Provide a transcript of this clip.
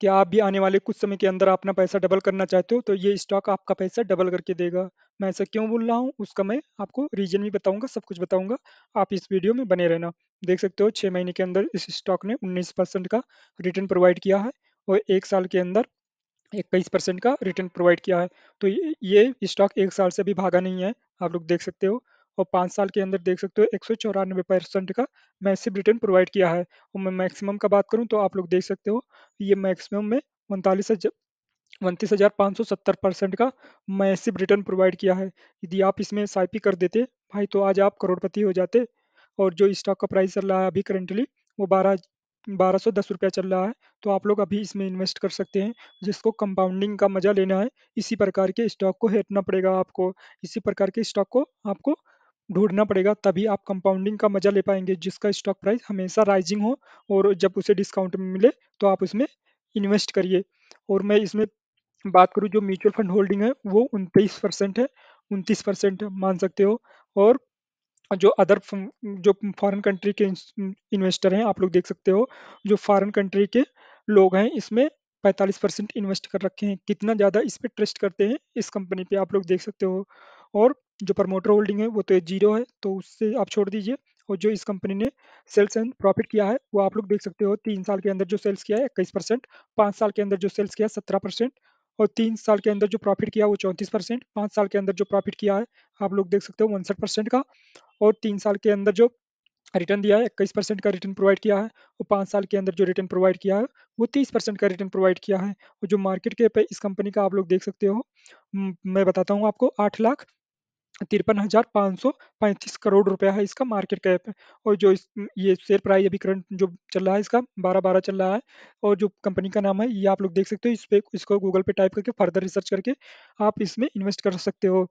क्या आप भी आने वाले कुछ समय के अंदर अपना पैसा डबल करना चाहते हो तो ये स्टॉक आपका पैसा डबल करके देगा मैं ऐसा क्यों बोल रहा हूँ उसका मैं आपको रीजन भी बताऊंगा सब कुछ बताऊंगा आप इस वीडियो में बने रहना देख सकते हो छः महीने के अंदर इस स्टॉक ने उन्नीस परसेंट का रिटर्न प्रोवाइड किया है और एक साल के अंदर इक्कीस परसेंट का रिटर्न प्रोवाइड किया है तो ये स्टॉक एक साल से भी भागा नहीं है आप लोग देख सकते हो और पाँच साल के अंदर देख सकते हो एक सौ चौरानवे परसेंट का मैसिव रिटर्न प्रोवाइड किया है और मैं मैक्सिमम का बात करूँ तो आप लोग देख सकते हो ये मैक्सिमम में उनतालीस उनतीस हज़ार पाँच सौ सत्तर परसेंट का मैसिव रिटर्न प्रोवाइड किया है यदि आप इसमें साइपी कर देते भाई तो आज आप करोड़पति हो जाते और जो स्टॉक का प्राइस चल रहा है अभी करेंटली वो बारह बारह सौ दस रुपया चल रहा है तो आप लोग अभी इसमें इन्वेस्ट कर सकते हैं जिसको कंपाउंडिंग का मजा लेना है इसी प्रकार के स्टॉक को हेटना पड़ेगा आपको इसी प्रकार के स्टॉक को आपको ढूंढना पड़ेगा तभी आप कंपाउंडिंग का मजा ले पाएंगे जिसका स्टॉक प्राइस हमेशा राइजिंग हो और जब उसे डिस्काउंट में मिले तो आप उसमें इन्वेस्ट करिए और मैं इसमें बात करूँ जो म्यूचुअल फंड होल्डिंग है वो उनतीस परसेंट है उनतीस परसेंट मान सकते हो और जो अदर जो फॉरेन कंट्री के इन्वेस्टर हैं आप लोग देख सकते हो जो फॉरेन कंट्री के लोग हैं इसमें 45 परसेंट इन्वेस्ट कर रखे हैं कितना ज़्यादा इस पर ट्रस्ट करते हैं इस कंपनी पे आप लोग देख सकते हो और जो प्रमोटर होल्डिंग है वो तो जीरो है तो उससे आप छोड़ दीजिए और जो इस कंपनी ने सेल्स एंड प्रॉफिट किया है वो आप लोग देख सकते हो तीन साल के अंदर जो सेल्स किया है इक्कीस परसेंट पाँच साल के अंदर जो सेल्स किया है सत्रह परसेंट और तीन साल के अंदर जो प्रॉफिट किया वो चौंतीस परसेंट पाँच साल के अंदर जो प्रॉफिट किया है आप लोग देख सकते हो उनसठ परसेंट का और तीन साल के अंदर जो रिटर्न दिया है इक्कीस परसेंट का रिटर्न प्रोवाइड किया है और पाँच साल के अंदर जो रिटर्न प्रोवाइड किया है वो तीस परसेंट का रिटर्न प्रोवाइड किया है और जो मार्केट कैप है इस कंपनी का आप लोग देख सकते हो मैं बताता हूँ आपको आठ लाख तिरपन हजार पाँच सौ पैंतीस करोड़ रुपया है इसका मार्केट कैप है और जो इस ये शेयर प्राइस अभी करंट जो चल रहा है इसका बारह बारह चल रहा है और जो कंपनी का नाम है ये आप लोग देख सकते हो इस पर इसको गूगल पे टाइप करके फर्दर रिसर्च करके आप इसमें इन्वेस्ट कर सकते हो